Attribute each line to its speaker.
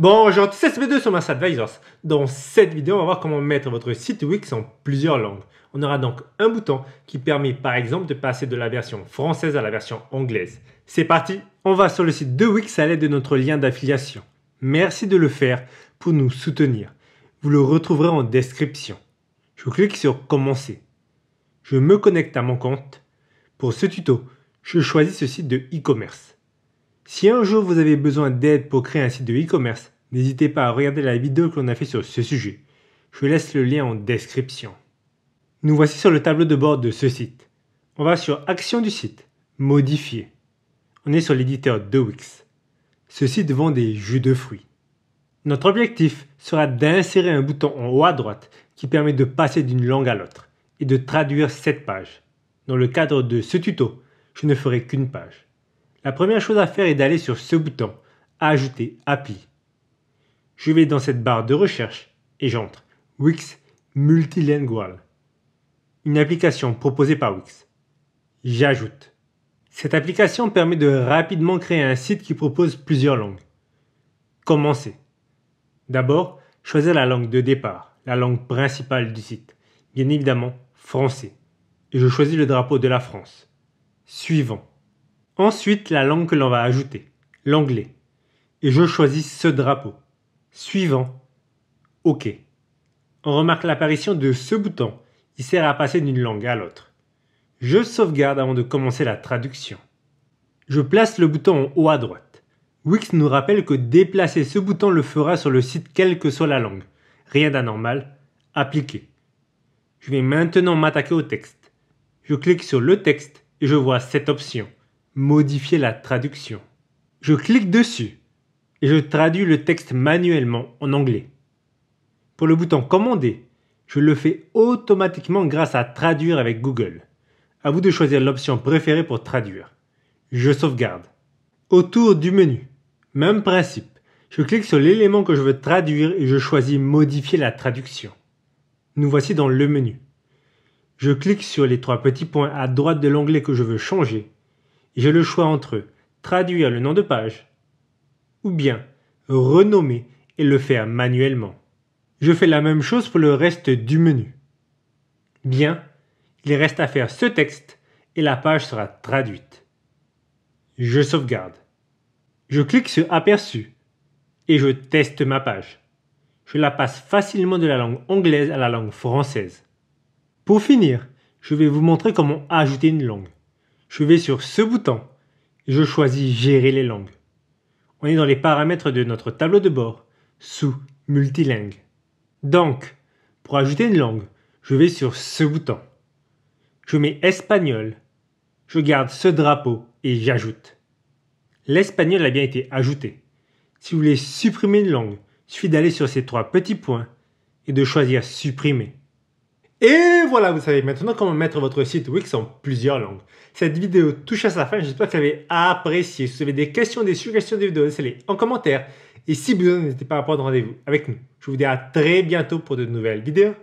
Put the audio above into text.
Speaker 1: Bonjour à c'est sp 2 sur Mass Advisors. Dans cette vidéo, on va voir comment mettre votre site Wix en plusieurs langues. On aura donc un bouton qui permet par exemple de passer de la version française à la version anglaise. C'est parti, on va sur le site de Wix à l'aide de notre lien d'affiliation. Merci de le faire pour nous soutenir. Vous le retrouverez en description. Je clique sur Commencer. Je me connecte à mon compte. Pour ce tuto, je choisis ce site de e-commerce. Si un jour vous avez besoin d'aide pour créer un site de e-commerce, n'hésitez pas à regarder la vidéo que l'on a fait sur ce sujet. Je laisse le lien en description. Nous voici sur le tableau de bord de ce site. On va sur Action du site, Modifier. On est sur l'éditeur de Wix. Ce site vend des jus de fruits. Notre objectif sera d'insérer un bouton en haut à droite qui permet de passer d'une langue à l'autre et de traduire cette page. Dans le cadre de ce tuto, je ne ferai qu'une page. La première chose à faire est d'aller sur ce bouton, Ajouter appli. Je vais dans cette barre de recherche et j'entre Wix Multilingual, une application proposée par Wix. J'ajoute. Cette application permet de rapidement créer un site qui propose plusieurs langues. Commencez. D'abord, choisir la langue de départ, la langue principale du site. Bien évidemment, français. Et je choisis le drapeau de la France. Suivant. Ensuite, la langue que l'on va ajouter, l'anglais. Et je choisis ce drapeau. Suivant. OK. On remarque l'apparition de ce bouton. Il sert à passer d'une langue à l'autre. Je sauvegarde avant de commencer la traduction. Je place le bouton en haut à droite. Wix nous rappelle que déplacer ce bouton le fera sur le site quelle que soit la langue. Rien d'anormal. Appliquer. Je vais maintenant m'attaquer au texte. Je clique sur le texte et je vois cette option modifier la traduction. Je clique dessus et je traduis le texte manuellement en anglais. Pour le bouton commander, je le fais automatiquement grâce à traduire avec Google. À vous de choisir l'option préférée pour traduire. Je sauvegarde. Autour du menu, même principe. Je clique sur l'élément que je veux traduire et je choisis modifier la traduction. Nous voici dans le menu. Je clique sur les trois petits points à droite de l'onglet que je veux changer j'ai le choix entre traduire le nom de page ou bien renommer et le faire manuellement. Je fais la même chose pour le reste du menu. Bien, il reste à faire ce texte et la page sera traduite. Je sauvegarde. Je clique sur Aperçu et je teste ma page. Je la passe facilement de la langue anglaise à la langue française. Pour finir, je vais vous montrer comment ajouter une langue je vais sur ce bouton et je choisis Gérer les langues. On est dans les paramètres de notre tableau de bord, sous Multilingue. Donc, pour ajouter une langue, je vais sur ce bouton. Je mets Espagnol, je garde ce drapeau et j'ajoute. L'espagnol a bien été ajouté. Si vous voulez supprimer une langue, il suffit d'aller sur ces trois petits points et de choisir Supprimer. Et voilà, vous savez maintenant comment mettre votre site Wix en plusieurs langues. Cette vidéo touche à sa fin, j'espère que vous l'avez apprécié. Si vous avez des questions, des suggestions des vidéos, laissez-les en commentaire. Et si besoin, n'hésitez pas à prendre rendez-vous avec nous. Je vous dis à très bientôt pour de nouvelles vidéos.